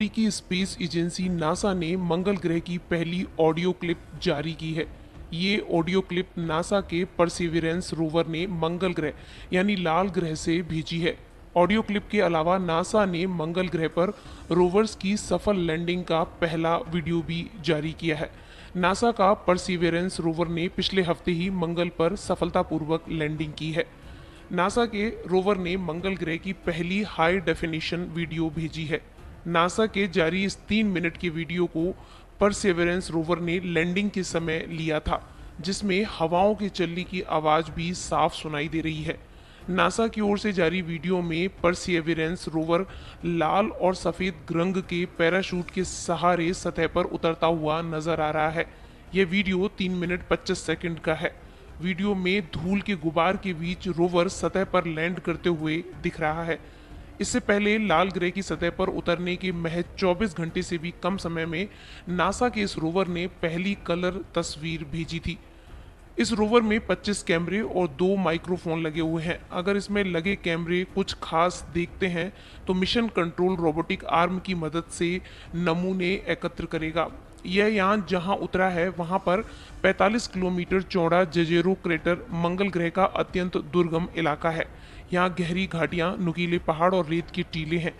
अमेरिकी space agency NASA ने मंगल ग्रह की पहली ऑडियो क्लिप जारी की है ये ऑडियो क्लिप नासा के परसिवियरेंस रोवर ने मंगल ग्रह यानी लाल ग्रह से भेजी है ऑडियो क्लिप के अलावा नासा ने मंगल ग्रह पर रोवर्स की सफल लैंडिंग का पहला वीडियो भी जारी किया है नासा का परसिविरेंस रोवर ने पिछले हफ्ते ही मंगल पर सफलतापूर्वक लैंडिंग की है नासा के रोवर ने मंगल ग्रह की पहली हाई डेफिनेशन वीडियो भेजी है नासा के जारी इस तीन मिनट के वीडियो को परसेवरेंस रोवर ने लैंडिंग के समय लिया था जिसमें हवाओं के चलने की आवाज़ भी साफ सुनाई दे रही है नासा की ओर से जारी वीडियो में परसियवरेंस रोवर लाल और सफ़ेद रंग के पैराशूट के सहारे सतह पर उतरता हुआ नजर आ रहा है यह वीडियो तीन मिनट पच्चीस सेकंड का है वीडियो में धूल के गुबार के बीच रोवर सतह पर लैंड करते हुए दिख रहा है इससे पहले लाल ग्रह की सतह पर उतरने के महज 24 घंटे से भी कम समय में नासा के इस रोवर ने पहली कलर तस्वीर भेजी थी इस रोवर में 25 कैमरे और दो माइक्रोफोन लगे हुए हैं अगर इसमें लगे कैमरे कुछ खास देखते हैं तो मिशन कंट्रोल रोबोटिक आर्म की मदद से नमूने एकत्र करेगा यह यान जहां उतरा है वहां पर 45 किलोमीटर चौड़ा जजेरो क्रेटर मंगल ग्रह का अत्यंत दुर्गम इलाका है यहाँ गहरी घाटियां नुकीले पहाड़ और रेत के टीले हैं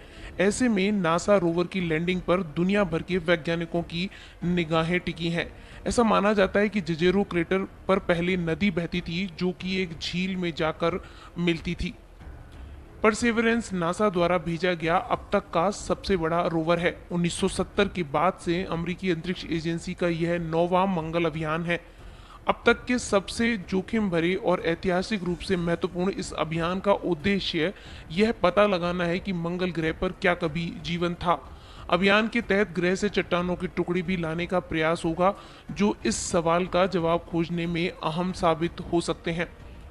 ऐसे में नासा रोवर की लैंडिंग पर दुनिया भर के वैज्ञानिकों की निगाहें टिकी हैं ऐसा माना जाता है कि जजेरो क्रेटर पर पहले नदी बहती थी जो कि एक झील में जाकर मिलती थी परसिवरेंस नासा द्वारा भेजा गया अब तक का सबसे बड़ा रोवर है 1970 के बाद से अमेरिकी अंतरिक्ष एजेंसी का यह नौवा मंगल अभियान है अब तक के सबसे जोखिम भरे और ऐतिहासिक रूप से महत्वपूर्ण इस अभियान का उद्देश्य यह पता लगाना है कि मंगल ग्रह पर क्या कभी जीवन था अभियान के तहत ग्रह से चट्टानों की टुकड़ी भी लाने का प्रयास होगा जो इस सवाल का जवाब खोजने में अहम साबित हो सकते हैं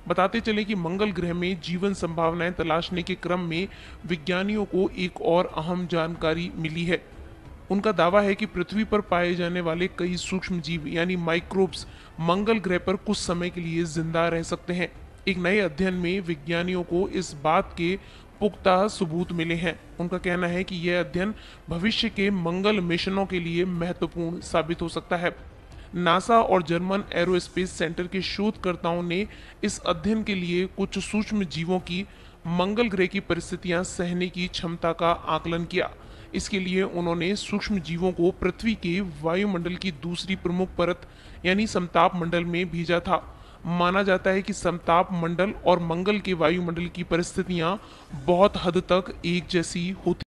बताते चले कि मंगल ग्रह में जीवन संभावनाएं तलाशने के क्रम में विज्ञानियों को एक और अहम जानकारी मिली है उनका दावा है कि पृथ्वी पर पाए जाने वाले कई सूक्ष्म जीव यानी माइक्रोब्स मंगल ग्रह पर कुछ समय के लिए जिंदा रह सकते हैं एक नए अध्ययन में विज्ञानियों को इस बात के पुख्ता सबूत मिले हैं उनका कहना है कि यह अध्ययन भविष्य के मंगल मिशनों के लिए महत्वपूर्ण साबित हो सकता है नासा और जर्मन एरोस्पेस सेंटर के शोधकर्ताओं ने इस अध्ययन के लिए कुछ सूक्ष्म जीवों की मंगल ग्रह की परिस्थितियां सहने की क्षमता का आकलन किया इसके लिए उन्होंने सूक्ष्म जीवों को पृथ्वी के वायुमंडल की दूसरी प्रमुख परत यानी समताप मंडल में भेजा था माना जाता है कि समताप मंडल और मंगल के वायुमंडल की परिस्थितियां बहुत हद तक एक जैसी होती